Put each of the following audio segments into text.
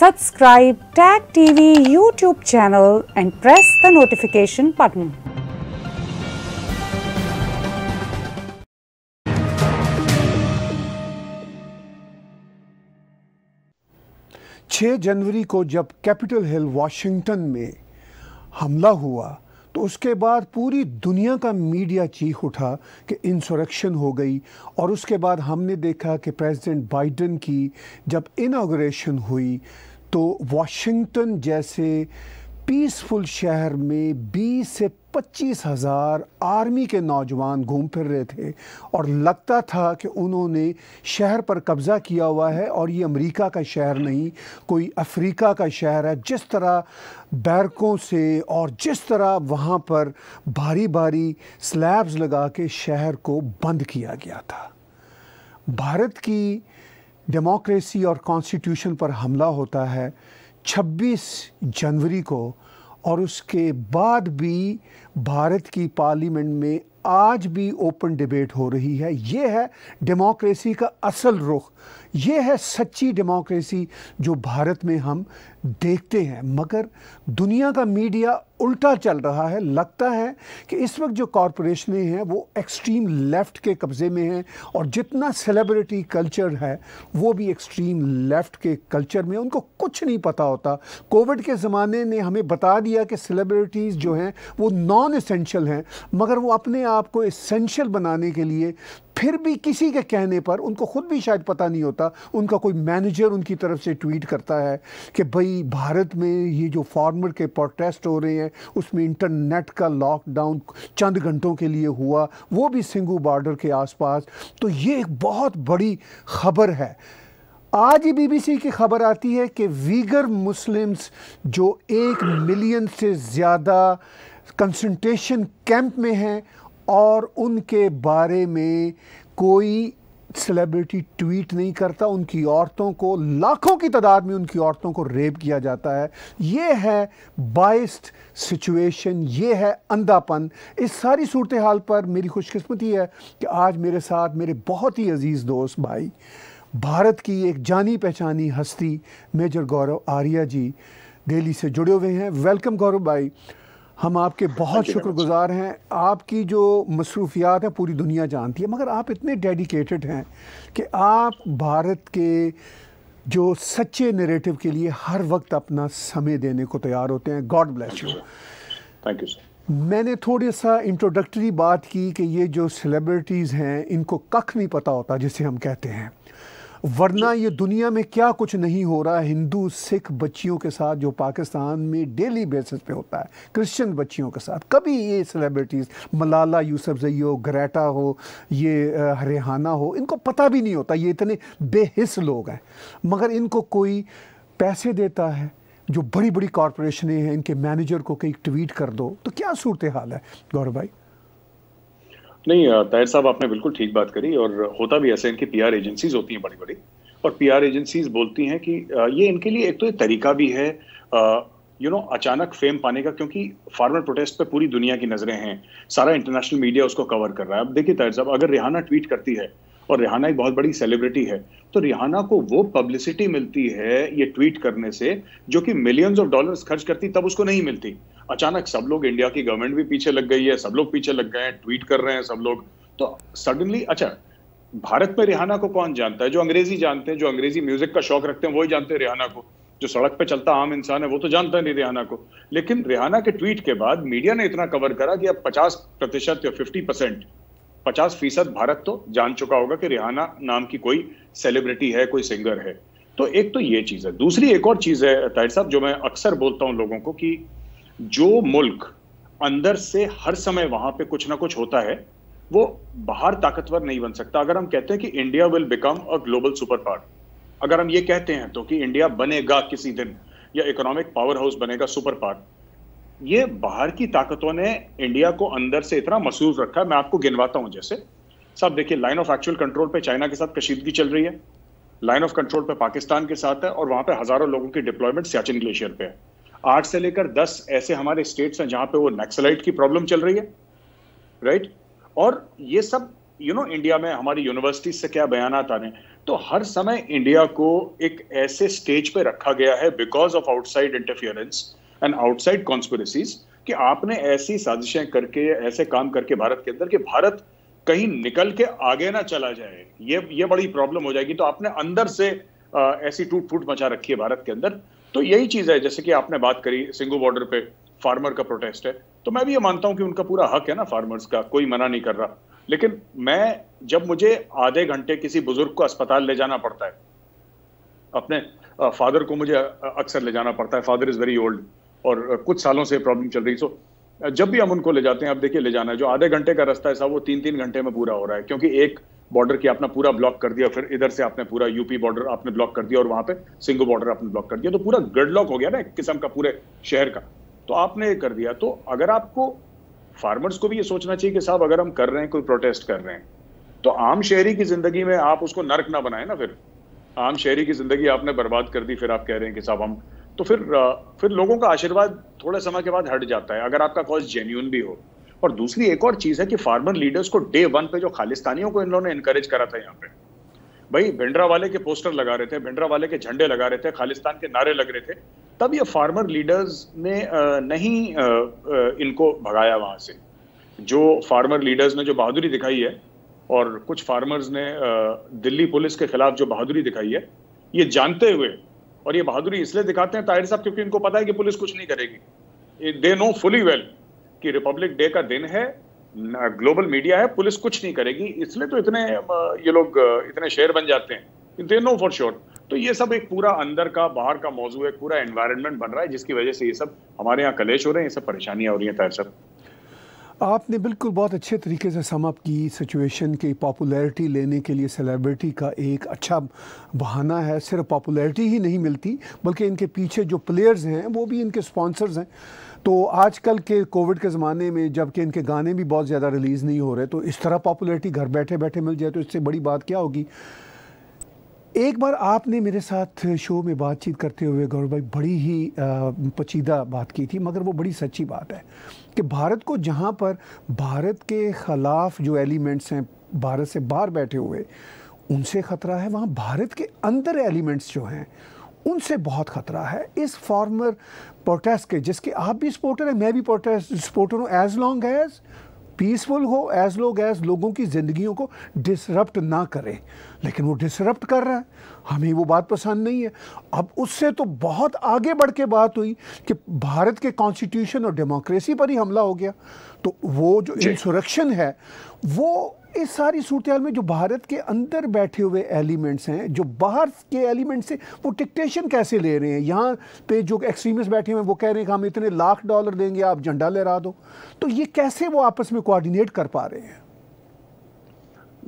Subscribe Tag TV YouTube channel and press the notification button. छः जनवरी को जब Capitol Hill Washington में हमला हुआ तो उसके बाद पूरी दुनिया का मीडिया चीख उठा कि इंसोरेक्शन हो गई और उसके बाद हमने देखा कि प्रेसिडेंट बाइडन की जब इनाग्रेशन हुई तो वाशिंगटन जैसे पीसफुल शहर में 20 से पच्चीस हज़ार आर्मी के नौजवान घूम फिर रहे थे और लगता था कि उन्होंने शहर पर कब्ज़ा किया हुआ है और ये अमेरिका का शहर नहीं कोई अफ्रीका का शहर है जिस तरह बैरकों से और जिस तरह वहाँ पर भारी भारी स्लैब्स लगा के शहर को बंद किया गया था भारत की डेमोक्रेसी और कॉन्स्टिट्यूशन पर हमला होता है 26 जनवरी को और उसके बाद भी भारत की पार्लियामेंट में आज भी ओपन डिबेट हो रही है ये है डेमोक्रेसी का असल रुख ये है सच्ची डेमोक्रेसी जो भारत में हम देखते हैं मगर दुनिया का मीडिया उल्टा चल रहा है लगता है कि इस वक्त जो कॉरपोरेशनें हैं वो एक्सट्रीम लेफ़्ट के कब्ज़े में हैं और जितना सेलिब्रिटी कल्चर है वो भी एक्सट्रीम लेफ़्ट के कल्चर में उनको कुछ नहीं पता होता कोविड के ज़माने ने हमें बता दिया कि सेलिब्रिटीज़ जो हैं वो नॉन इसेंशियल हैं मगर वो अपने आप को इसेंशियल बनाने के लिए फिर भी किसी के कहने पर उनको खुद भी शायद पता नहीं होता उनका कोई मैनेजर उनकी तरफ से ट्वीट करता है कि भाई भारत में ये जो फार्मर के प्रोटेस्ट हो रहे हैं उसमें इंटरनेट का लॉकडाउन चंद घंटों के लिए हुआ वो भी सिंगू बॉर्डर के आसपास तो ये एक बहुत बड़ी खबर है आज बीबीसी की खबर आती है कि वीगर मुस्लिम्स जो एक मिलियन से ज़्यादा कंसनट्रेशन कैंप में हैं और उनके बारे में कोई सेलिब्रिटी ट्वीट नहीं करता उनकी औरतों को लाखों की तादाद में उनकी औरतों को रेप किया जाता है ये है बाइस्ड सिचुएशन ये है अंधापन इस सारी सूरत हाल पर मेरी खुशकस्मती है कि आज मेरे साथ मेरे बहुत ही अजीज़ दोस्त भाई भारत की एक जानी पहचानी हस्ती मेजर गौरव आर्या जी दिल्ली से जुड़े हुए हैं वेलकम गौरव भाई हम आपके हाँ बहुत शुक्रगुजार हैं आपकी जो मसरूफियात है पूरी दुनिया जानती है मगर आप इतने डेडिकेटेड हैं कि आप भारत के जो सच्चे नरेटिव के लिए हर वक्त अपना समय देने को तैयार होते हैं God bless you thank you sir मैंने थोड़ी सा इंट्रोडक्टरी बात की कि ये जो सेलिब्रिटीज़ हैं इनको कख नहीं पता होता जिसे हम कहते हैं वरना ये दुनिया में क्या कुछ नहीं हो रहा है हिंदू सिख बच्चियों के साथ जो पाकिस्तान में डेली बेसिस पे होता है क्रिश्चियन बच्चियों के साथ कभी ये सेलिब्रिटीज़ मलाला यूसफजई हो ग्रेटा हो ये हरियाणा हो इनको पता भी नहीं होता ये इतने बेहिस लोग हैं मगर इनको कोई पैसे देता है जो बड़ी बड़ी कॉरपोरेशनें हैं इनके मैनेजर को कहीं ट्वीट कर दो तो क्या सूरत हाल है गौरव भाई नहीं ताहिर साहब आपने बिल्कुल ठीक बात करी और होता भी ऐसे इनकी पीआर एजेंसीज होती हैं बड़ी बड़ी और पीआर एजेंसीज बोलती हैं कि ये इनके लिए एक तो एक तरीका भी है यू नो अचानक फेम पाने का क्योंकि फार्मर प्रोटेस्ट पे पूरी दुनिया की नजरें हैं सारा इंटरनेशनल मीडिया उसको कवर कर रहा है अब देखिए ताहिर साहब अगर रिहाना ट्वीट करती है और रिहाना एक बहुत बड़ी सेलिब्रिटी है तो रिहाना को वो पब्लिसिटी मिलती है ये ट्वीट करने से जो कि मिलियंस ऑफ डॉलर्स खर्च करती तब उसको नहीं मिलती अचानक सब लोग इंडिया की गवर्नमेंट भी पीछे लग गई है सब लोग पीछे लग गए हैं ट्वीट कर रहे हैं सब लोग तो सडनली अच्छा भारत में रिहाना को कौन जानता है जो अंग्रेजी जानते हैं जो अंग्रेजी म्यूजिक का शौक रखते हैं वही जानते हैं रिहाना को जो सड़क पे चलता आम इंसान है वो तो जानता नहीं रिहाना को लेकिन रिहाना के ट्वीट के बाद मीडिया ने इतना कवर करा कि अब पचास प्रतिशत या फिफ्टी परसेंट पचास फीसद भारत तो जान चुका होगा कि रिहाना नाम की कोई सेलिब्रिटी है कोई सिंगर है तो एक तो ये चीज है दूसरी एक और चीज है ताहिर साहब जो मैं अक्सर बोलता हूँ लोगों को कि जो मुल्क अंदर से हर समय वहां पे कुछ ना कुछ होता है वो बाहर ताकतवर नहीं बन सकता अगर हम कहते हैं कि India will become a global super power अगर हम ये कहते हैं तो कि इंडिया बनेगा किसी दिन या इकोनॉमिक पावर हाउस बनेगा सुपर पावर ये बाहर की ताकतों ने इंडिया को अंदर से इतना महसूस रखा है मैं आपको गिनवाता हूं जैसे साहब देखिए लाइन ऑफ एक्चुअल कंट्रोल पे चाइना के साथ कशीदगी चल रही है लाइन ऑफ कंट्रोल पे पाकिस्तान के साथ है और वहां पे हजारों लोगों की डिप्लॉयमेंट सियाचिन ग्लेशियर पे है आठ से लेकर दस ऐसे हमारे स्टेट्स हैं जहां पे वो नक्सलाइट की प्रॉब्लम चल रही है राइट और ये सब you you know know, India में हमारी यूनिवर्सिटी से क्या बयान आ रहे तो हर समय इंडिया को एक ऐसे स्टेज पे रखा गया है because of outside interference and outside conspiracies कि आपने ऐसी साजिशें करके ऐसे काम करके भारत के अंदर कि भारत कहीं निकल के आगे ना चला जाए ये ये बड़ी प्रॉब्लम हो जाएगी तो आपने अंदर से आ, ऐसी टूट फूट मचा रखी है भारत के अंदर तो यही चीज़ है जैसे कि आपने बात करी सिंगू बॉर्डर पे फार्मर का प्रोटेस्ट है तो मैं भी ये मानता हूँ कि उनका पूरा हक है ना फार्मर्स का कोई मना नहीं कर रहा लेकिन मैं जब मुझे आधे घंटे किसी बुजुर्ग को अस्पताल ले जाना पड़ता है अपने फादर को मुझे अक्सर ले जाना पड़ता है फादर इज़ वेरी ओल्ड और कुछ सालों से प्रॉब्लम चल रही सो जब भी हम उनको ले जाते हैं आप देखिए ले जाना है जो आधे घंटे का रास्ता है सब वो तीन तीन घंटे में पूरा हो रहा है क्योंकि एक बॉर्डर की आपने पूरा ब्लॉक कर दिया फिर इधर से आपने पूरा यूपी बॉर्डर आपने ब्लॉक कर दिया और वहां पे सिंगो बॉर्डर आपने ब्लॉक कर दिया तो पूरा गडलॉक हो गया ना एक किस्म का पूरे शहर का तो आपने ये कर दिया तो अगर आपको फार्मर्स को भी ये सोचना चाहिए कि साहब अगर हम कर रहे हैं कोई प्रोटेस्ट कर रहे हैं तो आम शहरी की जिंदगी में आप उसको नर्क ना बनाए ना फिर आम शहरी की जिंदगी आपने बर्बाद कर दी फिर आप कह रहे हैं कि साहब हम तो फिर फिर लोगों का आशीर्वाद थोड़े समय के बाद हट जाता है अगर आपका कॉज जेन्यून भी हो और दूसरी एक और चीज है कि फार्मर लीडर्स को डे वन पे जो खालिस्तानियों को इन्होंने इनकरेज करा था यहाँ पे भाई भिंडरा वाले के पोस्टर लगा रहे थे भिंडरा वाले के झंडे लगा रहे थे खालिस्तान के नारे लग रहे थे तब ये फार्मर लीडर्स ने नहीं इनको भगाया वहां से जो फार्मर लीडर्स ने जो बहादुरी दिखाई है और कुछ फार्मर्स ने दिल्ली पुलिस के खिलाफ जो बहादुरी दिखाई है ये जानते हुए और ये बहादुरी इसलिए दिखाते हैं ताहिर साहब क्योंकि इनको पता है कि पुलिस कुछ नहीं करेगी दे नो फुली वेल कि रिपब्लिक डे का दिन है ग्लोबल मीडिया है पुलिस कुछ नहीं करेगी इसलिए तो इतने ये लोग इतने शेर बन जाते हैं दे नो फॉर श्योर तो ये सब एक पूरा अंदर का बाहर का मौजू है पूरा एनवायरनमेंट बन रहा है जिसकी वजह से ये सब हमारे यहाँ कलेश हो रहे हैं ये सब परेशानियाँ हो रही हैं तार सर आपने बिल्कुल बहुत अच्छे तरीके से समअप की सिचुएशन की पॉपुलैरिटी लेने के लिए सेलिब्रिटी का एक अच्छा बहाना है सिर्फ पॉपुलैरिटी ही नहीं मिलती बल्कि इनके पीछे जो प्लेयर्स हैं वो भी इनके स्पॉन्सर्स हैं तो आजकल के कोविड के ज़माने में जबकि इनके गाने भी बहुत ज़्यादा रिलीज़ नहीं हो रहे तो इस तरह पॉपुलैरिटी घर बैठे बैठे मिल जाए तो इससे बड़ी बात क्या होगी एक बार आपने मेरे साथ शो में बातचीत करते हुए गौरव भाई बड़ी ही पचीदा बात की थी मगर वो बड़ी सच्ची बात है कि भारत को जहाँ पर भारत के ख़िलाफ़ जो एलिमेंट्स हैं भारत से बाहर बैठे हुए उनसे ख़तरा है वहाँ भारत के अंदर एलिमेंट्स जो हैं उनसे बहुत ख़तरा है इस फॉर्मर प्रोटेस्ट के जिसके आप भी सपोर्टर हैं मैं भी प्रोटेस्ट सपोर्टर हूँ एज लॉन्ग एज पीसफुल हो एज लॉन्ग एज लोगों की ज़िंदगियों को डिसरप्ट ना करें लेकिन वो डिसरप्ट कर रहा है हमें वो बात पसंद नहीं है अब उससे तो बहुत आगे बढ़ के बात हुई कि भारत के कॉन्स्टिट्यूशन और डेमोक्रेसी पर ही हमला हो गया तो वो जो इंसुरक्शन है वो इस सारी सूरत में जो भारत के अंदर बैठे हुए एलिमेंट्स हैं जो बाहर के एलिमेंट्स हैं वो डिक्टेशन कैसे ले रहे हैं यहाँ पे जो एक्सट्रीमिस्ट बैठे हुए हैं वो कह रहे हैं कि हम इतने लाख डॉलर देंगे आप झंडा लहरा दो तो ये कैसे वो आपस में कोऑर्डिनेट कर पा रहे हैं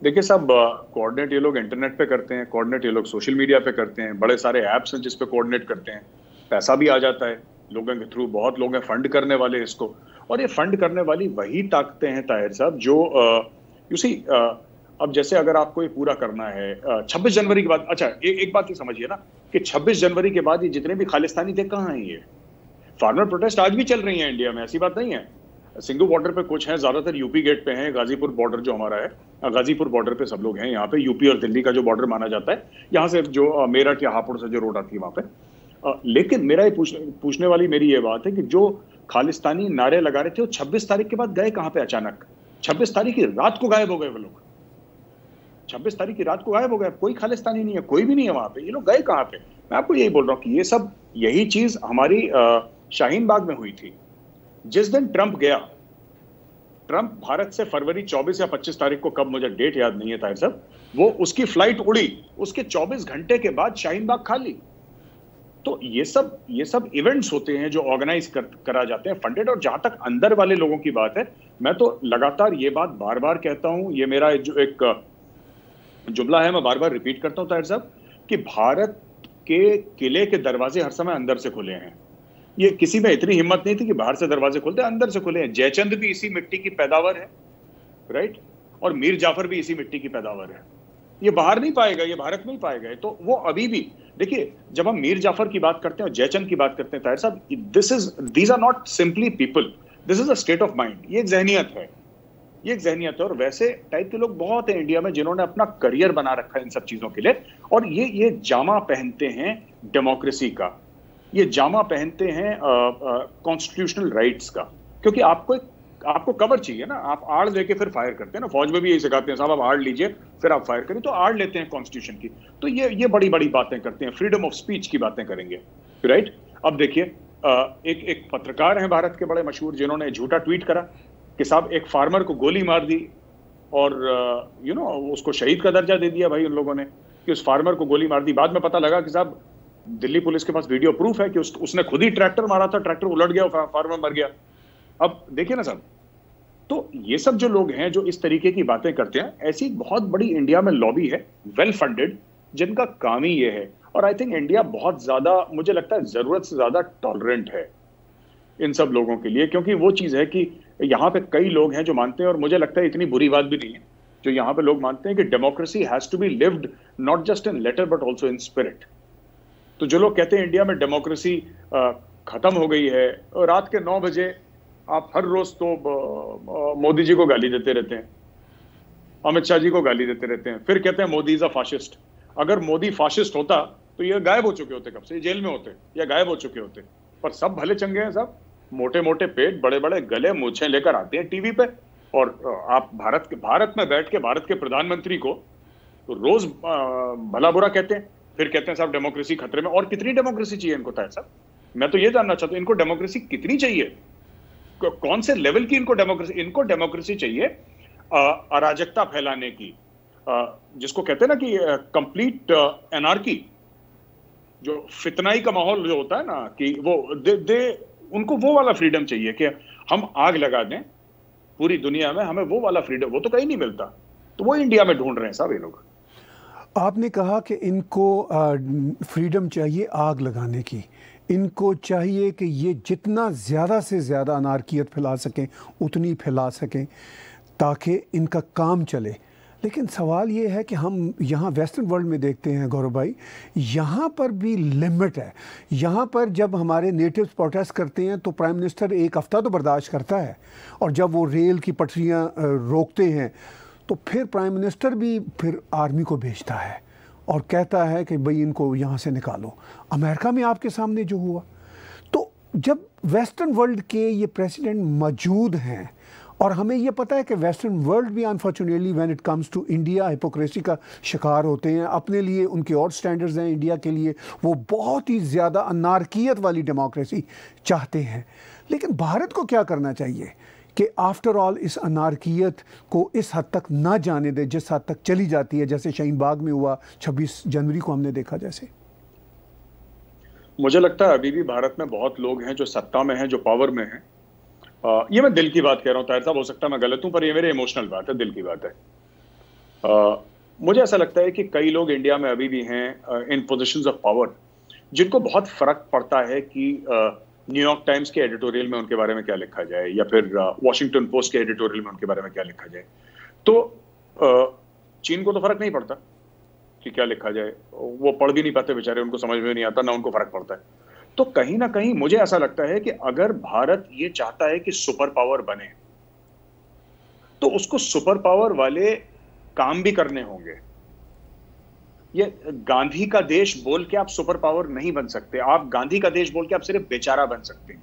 देखिए साहब कोऑर्डिनेट ये लोग इंटरनेट पे करते हैं कोऑर्डिनेट ये लोग सोशल मीडिया पे करते हैं बड़े सारे ऐप्स हैं जिसपे पे कोऑर्डिनेट करते हैं पैसा भी आ जाता है लोगों के थ्रू बहुत लोग हैं फंड करने वाले इसको और ये फंड करने वाली वही ताकतें हैं ताहिर साहब जो आ, यू सी uh, अब जैसे अगर आपको ये पूरा करना है uh, छब्बीस जनवरी के बाद अच्छा ए, एक बात ये समझिए ना कि छब्बीस जनवरी के बाद ये जितने भी खालिस्तानी थे कहाँ हैं ये फार्मर प्रोटेस्ट आज भी चल रही है इंडिया में ऐसी बात नहीं है सिंधु बॉर्डर पे कुछ हैं ज्यादातर यूपी गेट पे हैं गाजीपुर बॉर्डर जो हमारा है uh, गाजीपुर बॉर्डर पे सब लोग हैं यहाँ पे यूपी और दिल्ली का जो बॉर्डर माना जाता है यहाँ से जो मेरठ या हापुड़ से जो रोड आती है वहाँ पे लेकिन मेरा ये पूछ, पूछने वाली मेरी ये बात है कि जो खालिस्तानी नारे लगा रहे थे वो छब्बीस तारीख के बाद गए कहाँ पे अचानक छब्बीस तारीख की रात को गायब हो गए वो लोग छब्बीस तारीख की रात को गायब हो गए कोई खालिस्तानी नहीं है कोई भी नहीं है वहां पे ये लोग गए कहाँ पे मैं आपको यही बोल रहा हूँ कि ये सब यही चीज हमारी शाहीन बाग में हुई थी जिस दिन ट्रंप गया ट्रंप भारत से फरवरी 24 या 25 तारीख को कब मुझे डेट याद नहीं है साहब वो उसकी फ्लाइट उड़ी उसके 24 घंटे के बाद शाहीन बाग खाली तो ये सब ये सब इवेंट्स होते हैं जो ऑर्गेनाइज कर, करा जाते हैं फंडेड और जहां तक अंदर वाले लोगों की बात है मैं तो लगातार ये बात बार बार कहता हूं ये मेरा जो एक जुमला है मैं बार बार रिपीट करता हूं ताहिर साहब कि भारत के किले के दरवाजे हर समय अंदर से खुले हैं ये किसी में इतनी हिम्मत नहीं थी कि बाहर से दरवाजे खुलते अंदर से खुले हैं जयचंद भी इसी मिट्टी की पैदावार है राइट और मीर जाफर भी इसी मिट्टी की पैदावार है ये बाहर नहीं पाएगा ये भारत में ही पाएगा तो वो अभी भी देखिए जब हम मीर जाफर की बात करते हैं और जयचंद की बात करते हैं ताहिर साहब this is these are not simply people this is a state of mind ये एक जहनीत है ये एक जहनीत है और वैसे टाइप के लोग बहुत हैं इंडिया में जिन्होंने अपना करियर बना रखा है इन सब चीजों के लिए और ये ये जामा पहनते हैं डेमोक्रेसी का ये जामा पहनते हैं कॉन्स्टिट्यूशनल राइट्स का क्योंकि आपको एक आपको कवर चाहिए ना आप आड़ लेके फिर फायर करते हैं ना फौज में भी यही सिखाते हैं साहब आप आड़ लीजिए फिर आप फायर करें तो आड़ लेते हैं कॉन्स्टिट्यूशन की तो ये ये बड़ी बड़ी बातें करते हैं फ्रीडम ऑफ स्पीच की बातें करेंगे राइट अब देखिए एक एक पत्रकार हैं भारत के बड़े मशहूर जिन्होंने झूठा ट्वीट करा कि साहब एक फार्मर को गोली मार दी और यू नो उसको शहीद का दर्जा दे दिया भाई उन लोगों ने कि उस फार्मर को गोली मार दी बाद में पता लगा कि साहब दिल्ली पुलिस के पास वीडियो प्रूफ है कि उस, उसने खुद ही ट्रैक्टर मारा था ट्रैक्टर उलट गया फार्मर मर गया अब देखिए ना सर तो ये सब जो लोग हैं जो इस तरीके की बातें करते हैं ऐसी बहुत बड़ी इंडिया में लॉबी है वेल फंडेड जिनका काम ही ये है और आई थिंक इंडिया बहुत ज्यादा मुझे लगता है जरूरत से ज्यादा टॉलरेंट है इन सब लोगों के लिए क्योंकि वो चीज है कि यहाँ पे कई लोग हैं जो मानते हैं और मुझे लगता है इतनी बुरी बात भी नहीं है जो यहाँ पे लोग मानते हैं कि democracy has to be lived not just in letter but also in spirit तो जो लोग कहते हैं इंडिया में डेमोक्रेसी खत्म हो गई है रात के नौ बजे आप हर रोज तो मोदी जी को गाली देते रहते हैं अमित शाह जी को गाली देते रहते हैं फिर कहते हैं मोदी इज अ फासिस्ट अगर मोदी फासिस्ट होता तो ये गायब हो चुके होते कब से जेल में होते या गायब हो चुके होते पर सब भले चंगे हैं साहब मोटे मोटे पेट बड़े बड़े गले मूछे लेकर आते हैं टीवी पे और आप भारत के भारत में बैठ के भारत के प्रधानमंत्री को तो रोज भला बुरा कहते हैं फिर कहते हैं साहब डेमोक्रेसी खतरे में और कितनी डेमोक्रेसी चाहिए इनको था साहब मैं तो ये जानना चाहता हूँ इनको डेमोक्रेसी कितनी चाहिए कौन से लेवल की इनको डेमोक्रेसी इनको डेमोक्रेसी चाहिए अराजकता फैलाने की जिसको कहते हैं ना कि कंप्लीट एनआरकी जो फितनाई का माहौल जो होता है ना कि वो दे, दे उनको वो वाला फ्रीडम चाहिए कि हम आग लगा दें पूरी दुनिया में हमें वो वाला फ्रीडम वो तो कहीं नहीं मिलता तो वो इंडिया में ढूंढ रहे हैं सब ये लोग आपने कहा कि इनको फ्रीडम चाहिए आग लगाने की इनको चाहिए कि ये जितना ज़्यादा से ज़्यादा अनारकियत फैला सकें उतनी फैला सकें ताकि इनका काम चले लेकिन सवाल ये है कि हम यहाँ वेस्टर्न वर्ल्ड में देखते हैं गौरव भाई यहाँ पर भी लिमिट है यहाँ पर जब हमारे नेटिव प्रोटेस्ट करते हैं तो प्राइम मिनिस्टर एक हफ़्ता तो बर्दाश्त करता है और जब वो रेल की पटरियाँ रोकते हैं तो फिर प्राइम मिनिस्टर भी फिर आर्मी को भेजता है और कहता है कि भाई इनको यहाँ से निकालो अमेरिका में आपके सामने जो हुआ तो जब वेस्टर्न वर्ल्ड के ये प्रेसिडेंट मौजूद हैं और हमें ये पता है कि वेस्टर्न वर्ल्ड भी unfortunately when it comes to India hypocrisy का शिकार होते हैं अपने लिए उनके और स्टैंडर्ड्स हैं इंडिया के लिए वो बहुत ही ज़्यादा अनारकियत वाली डेमोक्रेसी चाहते हैं लेकिन भारत को क्या करना चाहिए कि आफ्टर ऑल इस अनारकियत को इस हद तक ना जाने दे जिस हद तक चली जाती है जैसे शहीन बाग में हुआ 26 जनवरी को हमने देखा जैसे मुझे लगता है अभी भी भारत में बहुत लोग हैं जो सत्ता में हैं जो पावर में हैं ये मैं दिल की बात कह रहा हूँ ताहिर साहब हो सकता है मैं गलत हूँ पर ये मेरे इमोशनल बात है दिल की बात है आ, मुझे ऐसा लगता है कि कई लोग इंडिया में अभी भी हैं इन पोजिशन ऑफ पावर जिनको बहुत फर्क पड़ता है कि uh, न्यूयॉर्क टाइम्स के एडिटोरियल में उनके बारे में क्या लिखा जाए या फिर वॉशिंगटन uh, पोस्ट के एडिटोरियल में उनके बारे में क्या लिखा जाए तो uh, चीन को तो फर्क नहीं पड़ता कि क्या लिखा जाए वो पढ़ भी नहीं पाते बेचारे उनको समझ में नहीं आता ना उनको फर्क पड़ता है तो कहीं ना कहीं मुझे ऐसा लगता है कि अगर भारत ये चाहता है कि सुपर पावर बने तो उसको सुपर पावर वाले काम भी करने होंगे ये गांधी का देश बोल के आप सुपर पावर नहीं बन सकते आप गांधी का देश बोल के आप सिर्फ बेचारा बन सकते हैं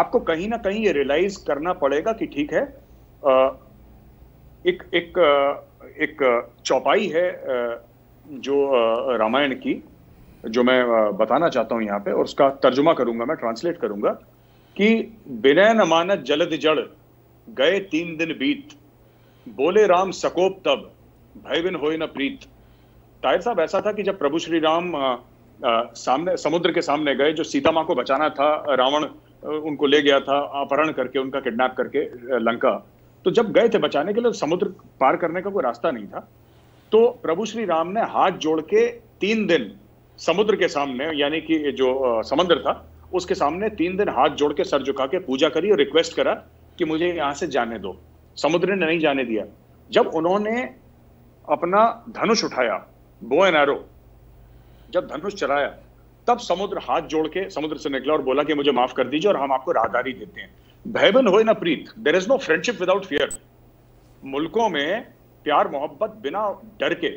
आपको कहीं ना कहीं ये रियलाइज करना पड़ेगा कि ठीक है एक एक एक चौपाई है जो रामायण की जो मैं बताना चाहता हूं यहाँ पे और उसका तर्जुमा करूंगा मैं ट्रांसलेट करूंगा कि बिना नमानत जलद जड़ गए तीन दिन बीत बोले राम सकोप तब भाई बिन हो न प्रीत ताहिर साहब ऐसा था कि जब प्रभु श्री राम आ, आ, सामने समुद्र के सामने गए जो सीता माँ को बचाना था रावण उनको ले गया था अपहरण करके उनका किडनैप करके लंका तो जब गए थे बचाने के लिए समुद्र पार करने का कोई रास्ता नहीं था तो प्रभु श्री राम ने हाथ जोड़ के तीन दिन समुद्र के सामने यानी कि जो समुद्र था उसके सामने तीन दिन हाथ जोड़ के सर झुका के पूजा करी और रिक्वेस्ट करा कि मुझे यहाँ से जाने दो समुद्र ने नहीं जाने दिया जब उन्होंने अपना धनुष उठाया बो एन एरो जब धनुष चलाया तब समुद्र हाथ जोड़ के समुद्र से निकला और बोला कि मुझे माफ कर दीजिए और हम आपको राहदारी देते हैं भयबन हो ना प्रीत there is no friendship without fear मुल्कों में प्यार मोहब्बत बिना डर के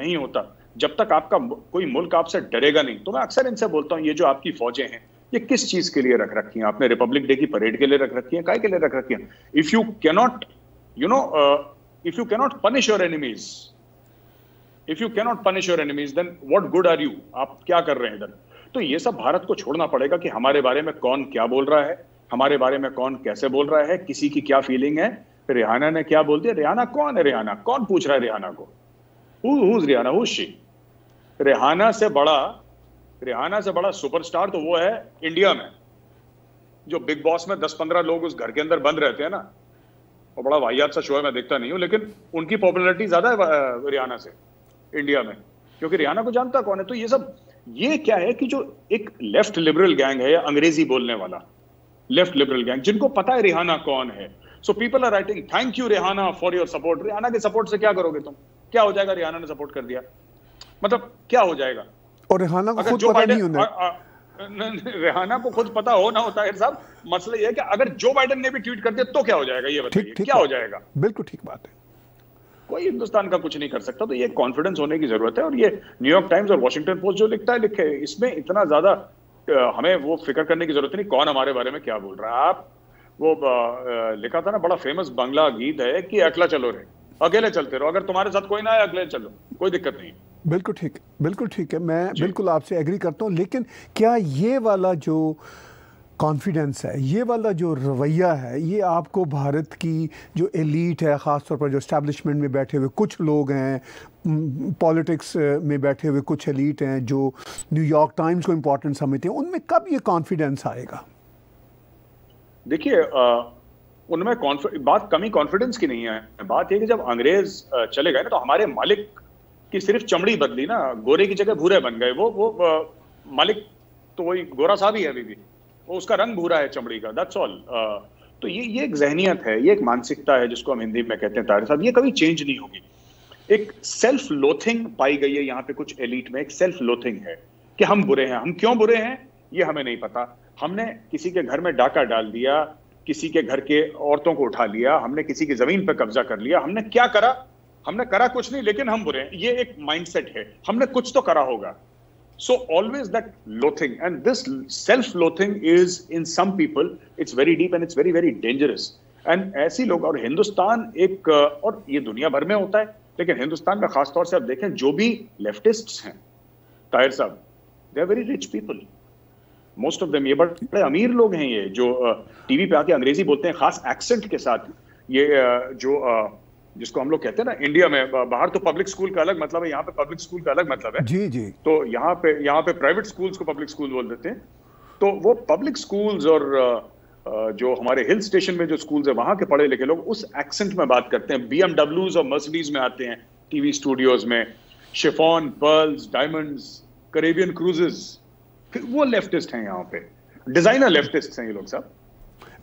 नहीं होता जब तक आपका कोई मुल्क आपसे डरेगा नहीं तो मैं अक्सर इनसे बोलता हूँ ये जो आपकी फौजें हैं ये किस चीज के लिए रख रखी हैं आपने रिपब्लिक डे की परेड के लिए रख रखी है काय के लिए रख रखी है if you cannot you know if you cannot punish your enemies if you cannot punish your enemies then what good are you आप क्या कर रहे हैं इधर तो ये सब भारत को छोड़ना पड़ेगा कि हमारे बारे में कौन क्या बोल रहा है हमारे बारे में कौन कैसे बोल रहा है किसी की क्या फीलिंग है रिहाना ने क्या बोल दिया रिहाना कौन है रिहाना कौन पूछ रहा है रिहाना को रिहाना शी रिहाना से बड़ा रिहाना से बड़ा सुपरस्टार तो वो है इंडिया में जो बिग बॉस में दस पंद्रह लोग उस घर के अंदर बंद रहते हैं ना और बड़ा वाहियात सा शो है मैं देखता नहीं हूँ लेकिन उनकी पॉपुलरिटी ज्यादा है रिहाना से इंडिया में क्योंकि रियाना को जानता कौन है तो ये सब ये क्या है कि जो एक लेफ्ट लिबरल गैंग है या अंग्रेजी बोलने वाला लेफ्ट लिबरल गैंग जिनको पता है रिहाना कौन है so people are writing thank you Rihanna for your support Rihanna के सपोर्ट से क्या करोगे तुम क्या हो जाएगा रिहाना ने सपोर्ट कर दिया मतलब क्या हो जाएगा और रिहाना को खुद पता नहीं रिहाना को खुद पता हो ना होता है साहब मसला यह है कि अगर जो बाइडन ने भी ट्वीट कर दिया तो क्या हो जाएगा ये बताइए क्या हो जाएगा बिल्कुल ठीक बात है कोई हिंदुस्तान का कुछ नहीं कर सकता तो ये कॉन्फिडेंस होने की जरूरत है और ये न्यूयॉर्क टाइम्स और वॉशिंगटन पोस्ट जो लिखता है लिखे इसमें इतना ज्यादा हमें वो फिक्र करने की जरूरत नहीं कौन हमारे बारे में क्या बोल रहा है आप वो लिखा था ना बड़ा फेमस बंगला गीत है कि अकला चलो रे अकेले चलते रहो अगर तुम्हारे साथ कोई ना आए अकेले चलो कोई दिक्कत नहीं बिल्कुल ठीक बिल्कुल ठीक है मैं बिल्कुल आपसे एग्री करता हूँ लेकिन क्या ये वाला जो कॉन्फिडेंस है ये वाला जो रवैया है ये आपको भारत की जो एलीट है खासतौर पर जो इस्टेब्लिशमेंट में बैठे हुए कुछ लोग हैं पॉलिटिक्स में बैठे हुए कुछ एलीट हैं जो न्यूयॉर्क टाइम्स को इम्पोर्टेंट समझते हैं उनमें कब ये कॉन्फिडेंस आएगा देखिए उनमें बात कमी कॉन्फिडेंस की नहीं है बात यह कि जब अंग्रेज चले गए ना तो हमारे मालिक की सिर्फ चमड़ी बदली ना गोरे की जगह भूरे बन गए वो वो मालिक तो वही गोरा साहब ही है अभी भी वो उसका रंग भूरा है चमड़ी का दैट्स ऑल uh, तो ये ये एक जहनीत है ये एक मानसिकता है जिसको हम हिंदी में कहते हैं तारे साहब ये कभी चेंज नहीं होगी एक सेल्फ लोथिंग पाई गई है यहाँ पे कुछ एलिट में एक सेल्फ लोथिंग है कि हम बुरे हैं हम क्यों बुरे हैं ये हमें नहीं पता हमने किसी के घर में डाका डाल दिया किसी के घर के औरतों को उठा लिया हमने किसी की जमीन पर कब्जा कर लिया हमने क्या करा हमने करा कुछ नहीं लेकिन हम बुरे हैं ये एक माइंडसेट है हमने कुछ तो करा होगा So always that loathing and this self-loathing is in some people it's very deep and it's very very dangerous. And ऐसे लोग और हिंदुस्तान एक और ये दुनिया भर में होता है लेकिन हिंदुस्तान में खासतौर से आप देखें जो भी लेफ्टिस्ट हैं ताहिर साहब they are very rich people most of them ये बड़े अमीर लोग हैं ये जो टीवी पे आके अंग्रेजी बोलते हैं खास एक्सेंट के साथ ये जो जिसको हम लोग कहते हैं ना इंडिया में बाहर तो पब्लिक स्कूल का अलग मतलब है यहाँ पे पब्लिक स्कूल का अलग मतलब है जी जी तो यहाँ पे यहाँ पे प्राइवेट स्कूल्स को पब्लिक स्कूल बोल देते हैं तो वो पब्लिक स्कूल्स और जो हमारे हिल स्टेशन में जो स्कूल्स है वहां के पढ़े लिखे लोग उस एक्सेंट में बात करते हैं बी और मर्सिडीज में आते हैं टीवी स्टूडियोज में chiffon pearls diamonds Caribbean cruises वो लेफ्टिस्ट हैं यहाँ पे डिजाइनर लेफ्टिस्ट हैं ये लोग साहब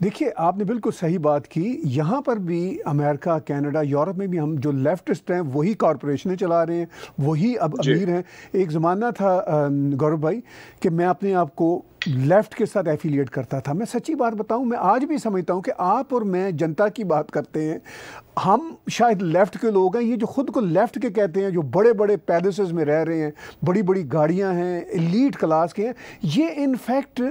देखिए आपने बिल्कुल सही बात की यहाँ पर भी अमेरिका कनाडा यूरोप में भी हम जो लेफ्टिस्ट हैं वही कॉरपोरेशनें चला रहे हैं वही अब अमीर हैं एक ज़माना था गौरव भाई कि मैं अपने आप को लेफ़्ट के साथ एफिलिएट करता था मैं सच्ची बात बताऊं मैं आज भी समझता हूं कि आप और मैं जनता की बात करते हैं हम शायद लेफ़्ट के लोग हैं ये जो ख़ुद को लेफ़्ट के कहते हैं जो बड़े बड़े पैलेसेस में रह रहे हैं बड़ी बड़ी गाड़ियां हैं लीड क्लास के हैं ये इनफैक्ट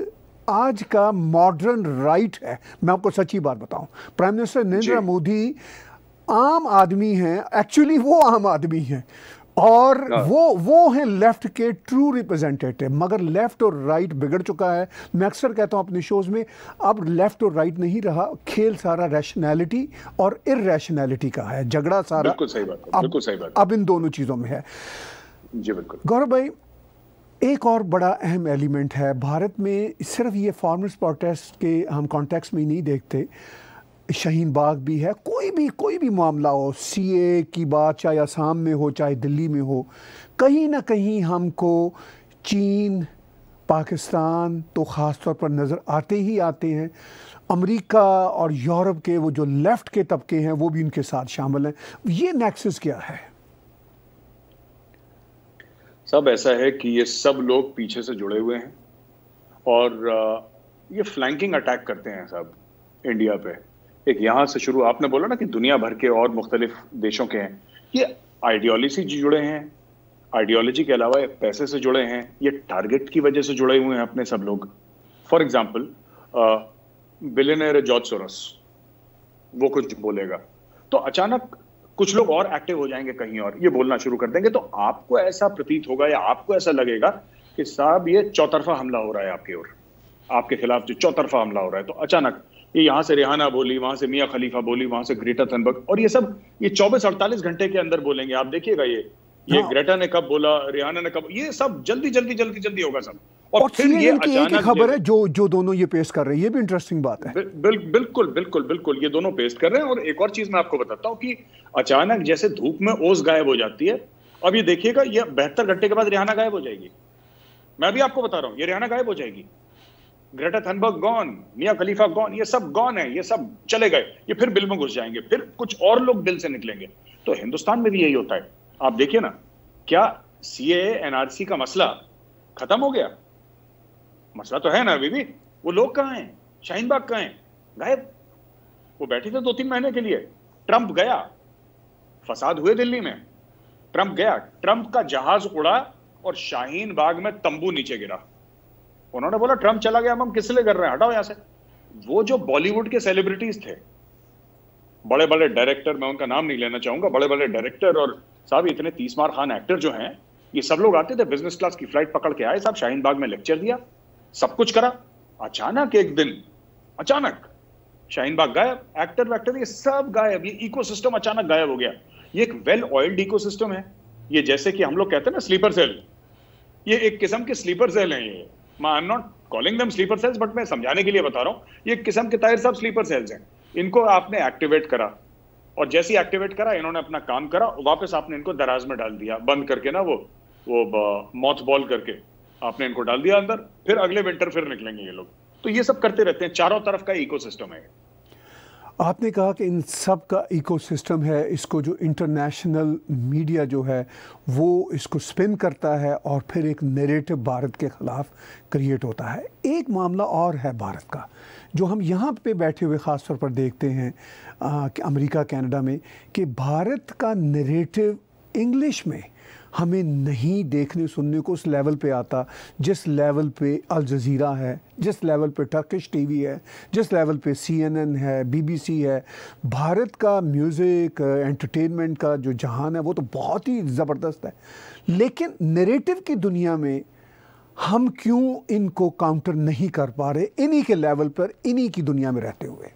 आज का मॉडर्न राइट है मैं आपको सच्ची बात बताऊं प्राइम मिनिस्टर नरेंद्र मोदी आम आदमी हैं एक्चुअली वो आम आदमी हैं और हाँ। वो वो हैं लेफ्ट के ट्रू रिप्रेजेंटेटिव मगर लेफ्ट और राइट बिगड़ चुका है मैं अक्सर कहता हूं अपने शोज में अब लेफ्ट और राइट नहीं रहा खेल सारा रैशनैलिटी और इेशनैलिटी का है झगड़ा सारा बिल्कुल सही बात बिल्कुल सही बात अब इन दोनों चीज़ों में है जी बिल्कुल गौरव भाई एक और बड़ा अहम एलिमेंट है भारत में सिर्फ ये फार्मर्स प्रोटेस्ट के हम कॉन्टेक्स्ट में नहीं देखते शहीन बाग भी है कोई भी कोई भी मामला हो सीए की बात चाहे आसाम में हो चाहे दिल्ली में हो कहीं ना कहीं हमको चीन पाकिस्तान तो ख़ास तौर पर नज़र आते ही आते हैं अमेरिका और यूरोप के वो जो लेफ़्ट के तबके हैं वो भी उनके साथ शामिल हैं ये नेक्सस क्या है सब ऐसा है कि ये सब लोग पीछे से जुड़े हुए हैं और ये फ्लैंकिंग अटैक करते हैं सब इंडिया पे एक यहाँ से शुरू आपने बोला ना कि दुनिया भर के और मुख्तलिफ देशों के हैं ये आइडियोलॉजी से जुड़े हैं आइडियोलॉजी के अलावा पैसे से जुड़े हैं ये टारगेट की वजह से जुड़े हुए हैं अपने सब लोग for example billionaire George Soros वो कुछ बोलेगा तो अचानक कुछ लोग और एक्टिव हो जाएंगे कहीं और ये बोलना शुरू कर देंगे तो आपको ऐसा प्रतीत होगा या आपको ऐसा लगेगा कि साहब ये चौतरफा हमला हो रहा है आपकी ओर आपके खिलाफ जो चौतरफा हमला हो रहा है तो अचानक ये यहाँ से रेहाना बोली वहां से मियाँ खलीफा बोली वहां से ग्रेटर थनबर्ग और ये सब ये चौबीस अड़तालीस घंटे के अंदर बोलेंगे आप देखिएगा ये ये हाँ। ग्रेटा ने कब बोला रिहाना ने कब ये सब जल्दी जल्दी जल्दी जल्दी होगा सब और, और फिर ये एक खबर है जो जो दोनों ये पेश कर रहे हैं ये भी इंटरेस्टिंग बात है बिल, बिल्कुल बिल्कुल बिल्कुल ये दोनों पेश कर रहे हैं और एक और चीज मैं आपको बताता हूँ कि अचानक जैसे धूप में ओस गायब हो जाती है अब ये देखिएगा ये बेहतर घंटे के बाद रिहाना गायब हो जाएगी मैं भी आपको बता रहा हूँ ये रिहाना गायब हो जाएगी Greta Thunberg gone Mia Khalifa gone ये सब गॉन है ये सब चले गए ये फिर बिल में घुस जाएंगे फिर कुछ और लोग बिल से निकलेंगे तो हिंदुस्तान में भी यही होता है आप देखिए ना क्या सी एनआरसी का मसला खत्म हो गया मसला तो है ना अभी भी वो लोग कहाँ हैं शाहीन बाग कहाँ हैं गायब वो बैठे थे दो तीन महीने के लिए ट्रंप गया फसाद हुए दिल्ली में ट्रंप गया ट्रंप का जहाज उड़ा और शाहीन बाग में तंबू नीचे गिरा उन्होंने बोला ट्रंप चला गया हम किस लिए कर रहे हैं हटाओ यहां से वो जो बॉलीवुड के सेलिब्रिटीज थे बड़े बड़े डायरेक्टर मैं उनका नाम नहीं लेना चाहूंगा बड़े बड़े डायरेक्टर और साहब इतने तीसमार खान एक्टर जो हैं ये सब लोग आते थे बिजनेस क्लास की फ्लाइट पकड़ के आए साहब शाहीन बाग में लेक्चर दिया सब कुछ करा अचानक एक दिन अचानक शाहीन बाग गायब एक्टर वैक्टर ये सब गायब ये इकोसिस्टम अचानक गायब हो गया ये एक वेल ऑयल्ड इकोसिस्टम है ये जैसे कि हम लोग कहते हैं ना स्लीपर सेल ये एक किस्म के स्लीपर सेल हैं ये I am not calling them sleeper cells but मैं समझाने के लिए बता रहा हूँ ये किस्म के ताहिर सब स्लीपर सेल्स हैं इनको आपने एक्टिवेट करा और जैसे ही एक्टिवेट करा इन्होंने अपना काम करा वापस आपने इनको दराज में डाल दिया बंद करके ना वो वो मौत बॉल करके आपने इनको डाल दिया अंदर फिर अगले विंटर फिर निकलेंगे ये लोग तो ये सब करते रहते हैं चारों तरफ का इकोसिस्टम है आपने कहा कि इन सब का इकोसिस्टम है इसको जो इंटरनेशनल मीडिया जो है वो इसको स्पिन करता है और फिर एक नेरेटिव भारत के ख़िलाफ़ क्रिएट होता है एक मामला और है भारत का जो हम यहाँ पे बैठे हुए ख़ास तौर पर देखते हैं आ, कि अमेरिका कनाडा में कि भारत का नेरेटिव इंग्लिश में हमें नहीं देखने सुनने को उस लेवल पे आता जिस लेवल पे अल जजीरा है जिस लेवल पे टर्किश टीवी है जिस लेवल पे सीएनएन है बीबीसी है भारत का म्यूज़िक एंटरटेनमेंट का जो जहान है वो तो बहुत ही ज़बरदस्त है लेकिन नरेटिव की दुनिया में हम क्यों इनको काउंटर नहीं कर पा रहे इन्हीं के लेवल पर इन्हीं की दुनिया में रहते हुए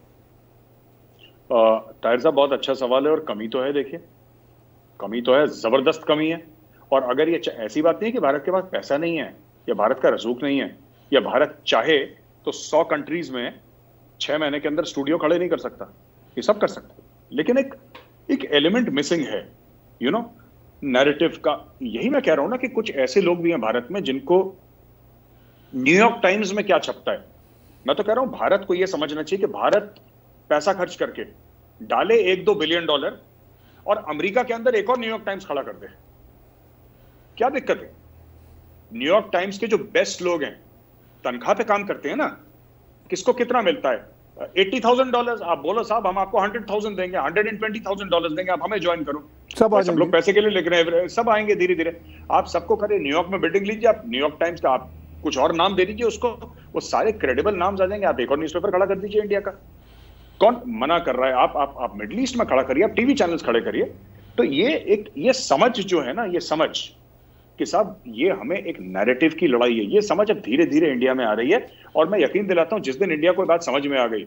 ताहिर साहब बहुत अच्छा सवाल है और कमी तो है देखिए कमी तो है ज़बरदस्त कमी है और अगर ये ऐसी बात नहीं है कि भारत के पास पैसा नहीं है या भारत का रसूख नहीं है या भारत चाहे तो सौ कंट्रीज में छह महीने के अंदर स्टूडियो खड़े नहीं कर सकता ये सब कर सकता लेकिन एक एक एलिमेंट मिसिंग है यू नो नैरेटिव का यही मैं कह रहा हूं ना कि कुछ ऐसे लोग भी हैं भारत में जिनको न्यूयॉर्क टाइम्स में क्या छपता है मैं तो कह रहा हूं भारत को यह समझना चाहिए कि भारत पैसा खर्च करके डाले एक दो बिलियन डॉलर और अमेरिका के अंदर एक और न्यूयॉर्क टाइम्स खड़ा कर दे क्या दिक्कत है न्यूयॉर्क टाइम्स के जो बेस्ट लोग हैं तनख्वाह पे काम करते हैं ना किसको कितना मिलता है एट्टी थाउजेंड डॉलर आप बोलो साहब हम आपको हंड्रेड थाउजेंड देंगे hundred and twenty thousand dollar देंगे आप हमें ज्वाइन करो सब सब लोग पैसे के लिए लिख रहे हैं सब आएंगे धीरे धीरे आप सबको करें न्यूयॉर्क में बिल्डिंग लीजिए आप न्यूयॉर्क टाइम्स का आप कुछ और नाम दे दीजिए उसको वो सारे क्रेडिबल नाम आ जाएंगे आप एक और न्यूज़पेपर खड़ा कर दीजिए इंडिया का कौन मना कर रहा है आप आप आप मिडल ईस्ट में खड़ा करिए आप टीवी चैनल्स खड़े करिए तो ये एक ये समझ जो है ना ये समझ कि साहब ये हमें एक नैरेटिव की लड़ाई है ये समझ अब धीरे धीरे इंडिया में आ रही है और मैं यकीन दिलाता हूँ जिस दिन इंडिया को बात समझ में आ गई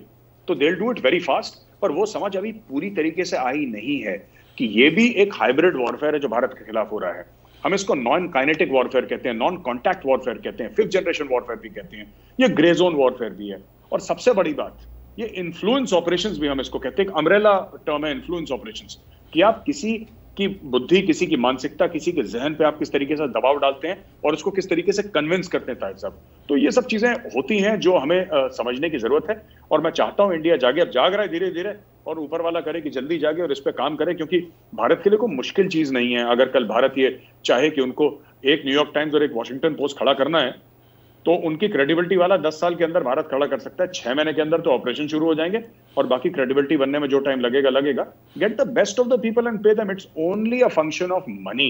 तो they do it very fast पर वो समझ अभी पूरी तरीके से आई नहीं है कि ये भी एक हाइब्रिड वॉरफेयर है जो भारत के खिलाफ हो रहा है हम इसको नॉन काइनेटिक वॉरफेयर कहते हैं नॉन कॉन्टैक्ट वॉरफेयर कहते हैं फिफ्थ जनरेशन वॉरफेयर भी कहते हैं ये ग्रे जोन वॉरफेयर भी है और सबसे बड़ी बात ये इन्फ्लुएंस ऑपरेशंस भी हम इसको कहते हैं अमरेला टर्म है इन्फ्लुएंस ऑपरेशंस कि आप किसी की बुद्धि किसी की मानसिकता किसी के जहन पे आप किस तरीके से दबाव डालते हैं और उसको किस तरीके से कन्विंस करते हैं ताहिर साहब तो ये सब चीजें होती हैं जो हमें आ, समझने की जरूरत है और मैं चाहता हूं इंडिया जागे अब जाग रहा है धीरे धीरे और ऊपर वाला करे कि जल्दी जागे और इस पर काम करे क्योंकि भारत के लिए कोई मुश्किल चीज नहीं है अगर कल भारत ये चाहे कि उनको एक न्यूयॉर्क टाइम्स और एक वॉशिंगटन पोस्ट खड़ा करना है तो उनकी क्रेडिबिलिटी वाला दस साल के अंदर भारत खड़ा कर सकता है छह महीने के अंदर तो ऑपरेशन शुरू हो जाएंगे और बाकी क्रेडिबिलिटी बनने में जो टाइम लगेगा लगेगा get the best of the people and pay them it's only a function of money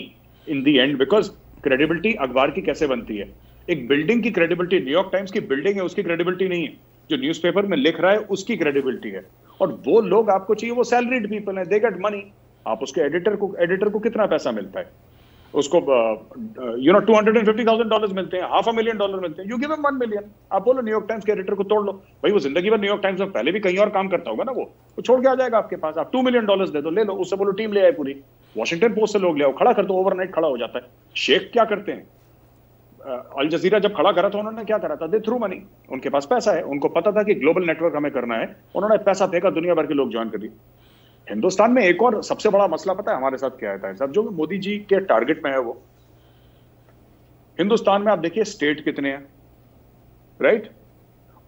in the end because credibility अखबार की कैसे बनती है एक बिल्डिंग की क्रेडिबिलिटी न्यूयॉर्क टाइम्स की बिल्डिंग है उसकी क्रेडिबिलिटी नहीं है जो न्यूज़पेपर में लिख रहा है उसकी क्रेडिबिलिटी है और वो लोग आपको चाहिए वो सैलरीड पीपल है दे गेट मनी आप उसके एडिटर को एडिटर को कितना पैसा मिलता है उसको you know two hundred and fifty thousand dollar मिलते हैं हाफ अ मिलियन डॉलर मिलते हैं यू गिव वन मिलियन आप बोलो न्यूयॉर्क टाइम्स के एडिटर को तोड़ लो भाई वो जिंदगी भर न्यूयॉर्क टाइम्स में पहले भी कहीं और काम करता होगा ना वो वो छोड़ के आ जाएगा आपके पास आप टू मिलियन डॉलर दे दो ले लो उससे बोलो टीम ले आए पूरी वॉशिंगटन पोस्ट से लोग ले आओ खड़ा कर दो ओवरनाइट खड़ा हो जाता है शेख क्या करते हैं अल uh, जजीरा जब खड़ा करा था उन्होंने क्या करा था दे थ्रू मनी उनके पास पैसा है उनको पता था कि ग्लोबल नेटवर्क हमें करना है उन्होंने पैसा फेंका दुनिया भर के लोग ज्वाइन कर दिए हिंदुस्तान में एक और सबसे बड़ा मसला पता है हमारे साथ क्या रहता है साहब जो मोदी जी के टारगेट में है वो हिंदुस्तान में आप देखिए स्टेट कितने हैं राइट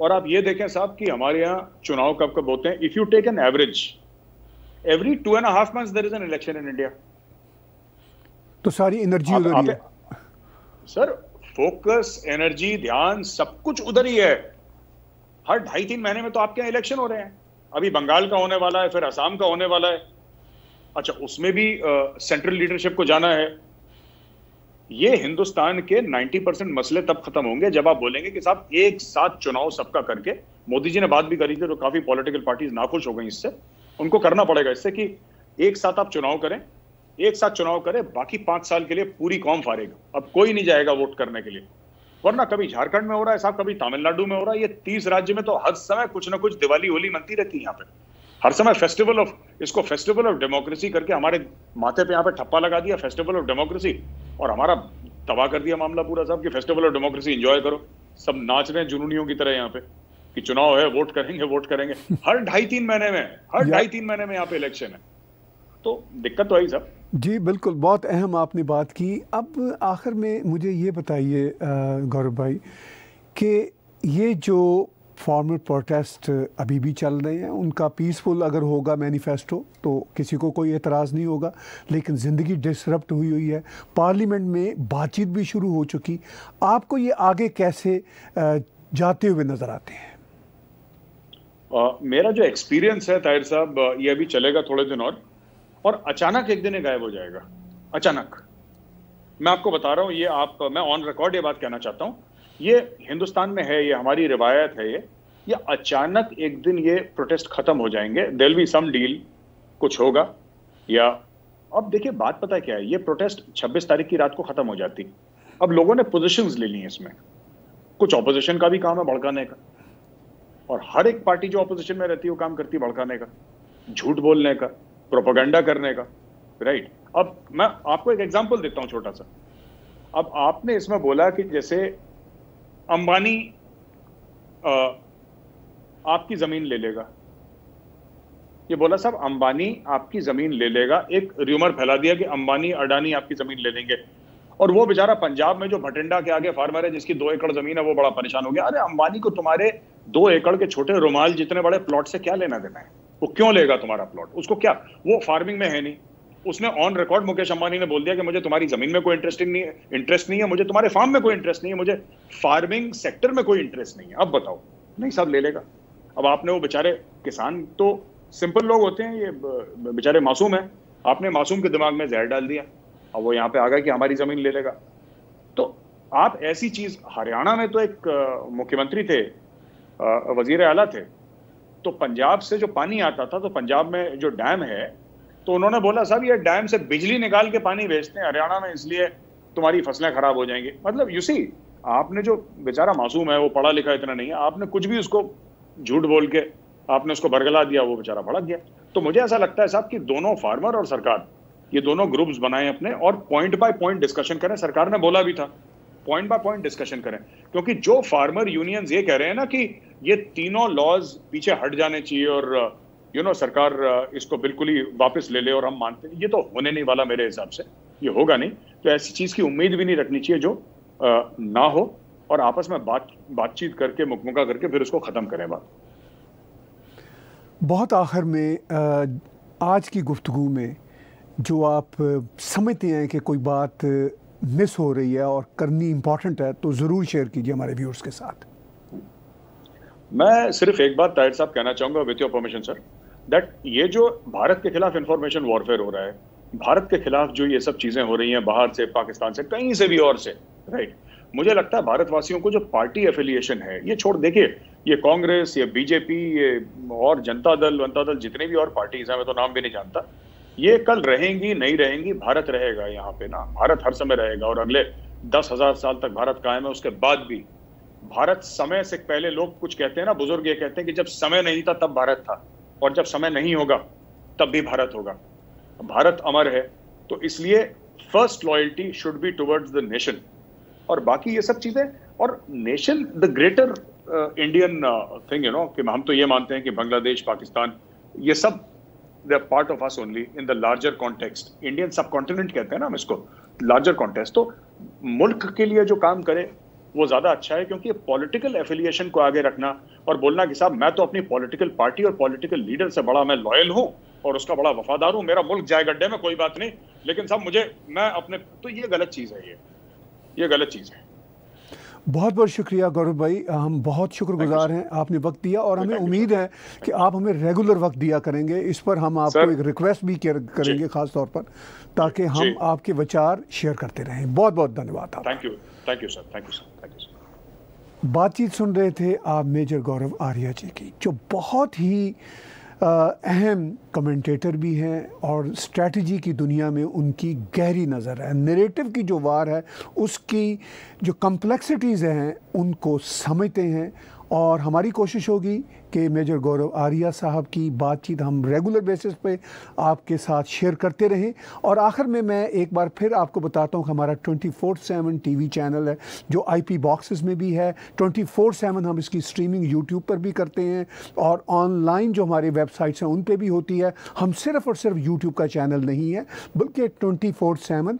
और आप ये देखें साहब कि हमारे यहाँ चुनाव कब कब होते हैं if you take an average every two and half month there is an election in India तो सारी एनर्जी उधर ही है सर फोकस एनर्जी ध्यान सब कुछ उधर ही है हर ढाई तीन महीने में तो आपके यहां इलेक्शन हो रहे हैं अभी बंगाल का होने वाला है फिर असम का होने वाला है अच्छा उसमें भी सेंट्रल लीडरशिप को जाना है ये हिंदुस्तान के 90 परसेंट मसले तब खत्म होंगे जब आप बोलेंगे कि साहब एक साथ चुनाव सबका करके मोदी जी ने बात भी करी थी तो काफी पॉलिटिकल पार्टीज नाखुश हो गई इससे उनको करना पड़ेगा इससे कि एक साथ आप चुनाव करें एक साथ चुनाव करें बाकी पांच साल के लिए पूरी कौम फारेगा अब कोई नहीं जाएगा वोट करने के लिए वरना कभी झारखंड में हो रहा है साहब कभी तमिलनाडु में हो रहा है ये तीस राज्य में तो हर समय कुछ ना कुछ दिवाली होली मनती रहती है यहाँ पे हर समय फेस्टिवल ऑफ इसको फेस्टिवल ऑफ डेमोक्रेसी करके हमारे माथे पे यहाँ पे ठप्पा लगा दिया फेस्टिवल ऑफ डेमोक्रेसी और हमारा तबाह कर दिया मामला पूरा साहब कि फेस्टिवल ऑफ डेमोक्रेसी इंजॉय करो सब नाच रहे हैं जुनूनियों की तरह यहाँ पे कि चुनाव है वोट करेंगे वोट करेंगे हर ढाई तीन महीने में हर ढाई तीन महीने में यहाँ पे इलेक्शन है तो दिक्कत तो आई साहब जी बिल्कुल बहुत अहम आपने बात की अब आखिर में मुझे ये बताइए गौरव भाई कि ये जो फॉर्मल प्रोटेस्ट अभी भी चल रहे हैं उनका पीसफुल अगर होगा मैनिफेस्टो तो किसी को कोई एतराज़ नहीं होगा लेकिन ज़िंदगी डिसरप्ट हुई हुई है पार्लियामेंट में बातचीत भी शुरू हो चुकी आपको ये आगे कैसे जाते हुए नज़र आते हैं आ, मेरा जो एक्सपीरियंस है ताहिर साहब ये अभी चलेगा थोड़े दिन और और अचानक एक दिन ये गायब हो जाएगा अचानक मैं आपको बता रहा हूं ये आप मैं ऑन रिकॉर्ड ये बात कहना चाहता हूं ये हिंदुस्तान में है ये हमारी रिवायत है ये ये अचानक एक दिन ये प्रोटेस्ट खत्म हो जाएंगे देल बी सम डील कुछ होगा या अब देखिए बात पता क्या है ये प्रोटेस्ट 26 तारीख की रात को खत्म हो जाती अब लोगों ने पोजिशन ले ली है इसमें कुछ ऑपोजिशन का भी काम है भड़काने का और हर एक पार्टी जो ऑपोजिशन में रहती है वो काम करती है भड़काने का झूठ बोलने का प्रोपोगंडा करने का राइट अब मैं आपको एक एग्जाम्पल देता हूँ छोटा सा अब आपने इसमें बोला कि जैसे अंबानी आपकी जमीन ले लेगा ये बोला साहब अंबानी आपकी जमीन ले लेगा एक र्यूमर फैला दिया कि अंबानी अडानी आपकी जमीन ले लेंगे और वो बेचारा पंजाब में जो भटिंडा के आगे फार्मर है जिसकी दो एकड़ जमीन है वो बड़ा परेशान हो गया अरे अंबानी को तुम्हारे दो एकड़ के छोटे रुमाल जितने बड़े प्लॉट से क्या लेना देना है वो क्यों लेगा तुम्हारा प्लॉट उसको क्या वो फार्मिंग में है नहीं उसने ऑन रिकॉर्ड मुकेश अंबानी ने बोल दिया कि मुझे तुम्हारी जमीन में कोई इंटरेस्टिंग नहीं है इंटरेस्ट नहीं है मुझे तुम्हारे फार्म में कोई इंटरेस्ट नहीं है मुझे फार्मिंग सेक्टर में कोई इंटरेस्ट नहीं है अब बताओ नहीं सब ले लेगा अब आपने वो बेचारे किसान तो सिंपल लोग होते हैं ये बेचारे मासूम है आपने मासूम के दिमाग में जहर डाल दिया अब वो यहाँ पे आ गया कि हमारी जमीन ले लेगा तो आप ऐसी चीज हरियाणा में तो एक मुख्यमंत्री थे वजीर आला थे तो पंजाब से जो पानी आता था तो पंजाब में जो डैम है तो उन्होंने बोला साहब ये डैम से बिजली निकाल के पानी भेजते हैं हरियाणा में इसलिए तुम्हारी फसलें खराब हो जाएंगी मतलब यूसी आपने जो बेचारा मासूम है वो पढ़ा लिखा इतना नहीं है आपने कुछ भी उसको झूठ बोल के आपने उसको बरगला दिया वो बेचारा भड़क गया तो मुझे ऐसा लगता है साहब कि दोनों फार्मर और सरकार ये दोनों ग्रुप्स बनाए अपने और पॉइंट बाय पॉइंट डिस्कशन करें सरकार ने बोला भी था पॉइंट बाय पॉइंट डिस्कशन करें क्योंकि जो फार्मर यूनियंस ये कह रहे हैं ना कि ये तीनों लॉज पीछे हट जाने चाहिए और यू नो सरकार इसको बिल्कुल ही वापस ले ले और हम मानते हैं ये तो होने नहीं वाला मेरे हिसाब से ये होगा नहीं तो ऐसी चीज़ की उम्मीद भी नहीं रखनी चाहिए जो आ, ना हो और आपस में बात बातचीत करके मुकमुका करके फिर उसको ख़त्म करें बात बहुत आखिर में आज की गुफ्तगु में जो आप समझते हैं कि कोई बात मिस हो रही है और करनी इम्पॉर्टेंट है तो ज़रूर शेयर कीजिए हमारे व्यूअर्स के साथ मैं सिर्फ एक बात ताहिर साहब कहना चाहूंगा with your permission sir that ये जो भारत के खिलाफ इंफॉर्मेशन वॉरफेयर हो रहा है भारत के खिलाफ जो ये सब चीज़ें हो रही हैं बाहर से पाकिस्तान से कहीं से भी और से राइट मुझे लगता है भारतवासियों को जो पार्टी एफिलिएशन है ये छोड़ देखिए ये कांग्रेस ये बीजेपी ये और जनता दल वनता दल जितने भी और पार्टीज हैं मैं तो नाम भी नहीं जानता ये कल रहेंगी नहीं रहेंगी भारत रहेगा यहाँ पे ना भारत हर समय रहेगा और अगले दस हजार साल तक भारत कायम है उसके बाद भी भारत समय से पहले लोग कुछ कहते हैं ना बुजुर्ग ये कहते हैं कि जब समय नहीं था तब भारत था और जब समय नहीं होगा तब भी भारत होगा भारत अमर है तो इसलिए first loyalty should be towards the nation और बाकी ये सब चीजें और nation the greater Indian thing you know कि हम तो ये मानते हैं कि बांग्लादेश पाकिस्तान ये सब they are part of us only in the larger context Indian subcontinent कहते हैं ना हम इसको लार्जर कॉन्टेक्स्ट तो मुल्क के लिए जो काम करे वो ज्यादा अच्छा है क्योंकि पॉलिटिकल एफिलिएशन को आगे रखना और बोलना कि साहब मैं तो अपनी पॉलिटिकल पार्टी और पॉलिटिकल लीडर से बड़ा मैं लॉयल हूँ और उसका बड़ा वफादार हूं मेरा मुल्क जाए गड्ढे में कोई बात नहीं लेकिन साहब मुझे मैं अपने तो ये गलत चीज़ है ये ये गलत चीज़ है बहुत बहुत शुक्रिया गौरव भाई हम बहुत शुक्रगुजार हैं आपने वक्त दिया और हमें उम्मीद है कि आप हमें रेगुलर वक्त दिया करेंगे इस पर हम आपको एक रिक्वेस्ट भी करेंगे ख़ास तौर पर ताकि हम आपके विचार शेयर करते रहें बहुत बहुत धन्यवाद आप thank you thank you sir thank you sir thank you बातचीत सुन रहे थे आप मेजर गौरव आर्या जी की जो बहुत ही अहम कमेंटेटर भी हैं और स्ट्रेटजी की दुनिया में उनकी गहरी नज़र है नरेटिव की जो वार है उसकी जो कम्प्लेक्सिटीज़ हैं उनको समझते हैं और हमारी कोशिश होगी कि मेजर गौरव आर्या साहब की बातचीत हम रेगुलर बेसिस पे आपके साथ शेयर करते रहें और आखिर में मैं एक बार फिर आपको बताता हूँ कि हमारा twenty four seven T V channel है जो आई पी बॉक्सेस में भी है ट्वेंटी फोर सेवन हम इसकी स्ट्रीमिंग यूट्यूब पर भी करते हैं और ऑनलाइन जो हमारे वेबसाइट्स हैं उन पर भी होती है हम सिर्फ और सिर्फ यूट्यूब का चैनल नहीं है बल्कि twenty four seven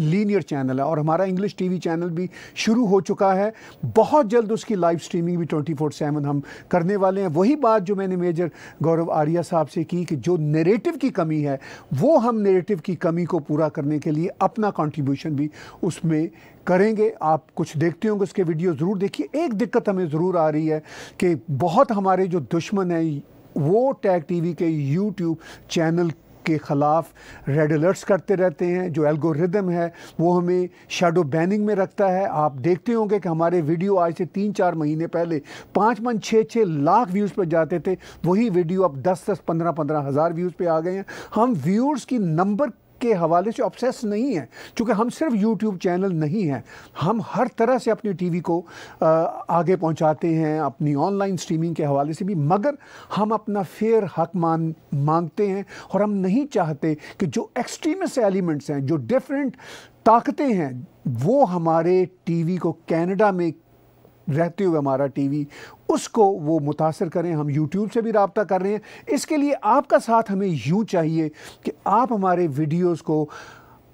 linear channel है और हमारा इंग्लिश टीवी चैनल भी शुरू हो चुका है बहुत जल्द उसकी लाइव स्ट्रीमिंग भी ट्वेंटी फोर सेवन हम करने वाले हैं वही बात जो मैंने मेजर गौरव आर्या साहब से की कि जो नेरेटिव की कमी है वो हम नेरेटिव की कमी को पूरा करने के लिए अपना कॉन्ट्रीब्यूशन भी उसमें करेंगे आप कुछ देखते होंगे उसके वीडियो ज़रूर देखिए एक दिक्कत हमें ज़रूर आ रही है कि बहुत हमारे जो दुश्मन हैं वो टैग टीवी के यूट्यूब चैनल के ख़िलाफ़ रेड अलर्ट्स करते रहते हैं जो एल्गोरिदम है वो हमें शेडो बैनिंग में रखता है आप देखते होंगे कि हमारे वीडियो आज से तीन चार महीने पहले पाँच मन छः छः लाख व्यूज़ पर जाते थे वही वीडियो अब दस दस पंद्रह पंद्रह हज़ार व्यूज़ पर आ गए हैं हम व्यूर्स की नंबर के हवाले से ऑब्सेस नहीं है क्योंकि हम सिर्फ यूट्यूब चैनल नहीं हैं हम हर तरह से अपनी टीवी को आगे पहुंचाते हैं अपनी ऑनलाइन स्ट्रीमिंग के हवाले से भी मगर हम अपना फेयर हक मान मांगते हैं और हम नहीं चाहते कि जो एक्सट्रीमिस्ट एलिमेंट्स हैं जो डिफरेंट ताकतें हैं वो हमारे टीवी को कनाडा में रहते हुए हमारा टीवी उसको वो मुतासर करें हम यूट्यूब से भी रबता कर रहे हैं इसके लिए आपका साथ हमें यूँ चाहिए कि आप हमारे वीडियोज़ को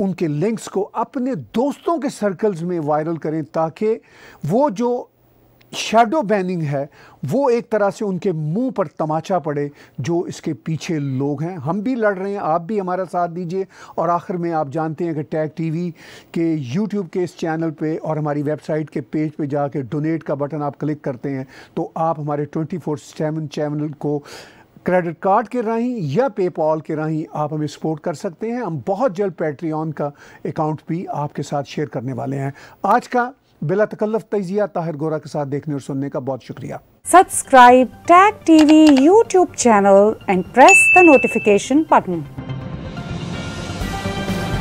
उनके लिंक्स को अपने दोस्तों के सर्कल्स में वायरल करें ताकि वो जो शेडो बैनिंग है वो एक तरह से उनके मुंह पर तमाचा पड़े जो इसके पीछे लोग हैं हम भी लड़ रहे हैं आप भी हमारा साथ दीजिए और आखिर में आप जानते हैं कि टैग टीवी के यूट्यूब के इस चैनल पे और हमारी वेबसाइट के पेज पे जाके डोनेट का बटन आप क्लिक करते हैं तो आप हमारे ट्वेंटी फोर सेवन चैनल को क्रेडिट कार्ड के राहीं या पेपॉल के राही आप हमें सपोर्ट कर सकते हैं हम बहुत जल्द पैट्रियन का अकाउंट भी आपके साथ शेयर करने वाले हैं आज का बिला तकल्लफ तजिया ताहिर गोरा के साथ देखने और सुनने का बहुत शुक्रिया subscribe Tag TV YouTube channel and press the notification button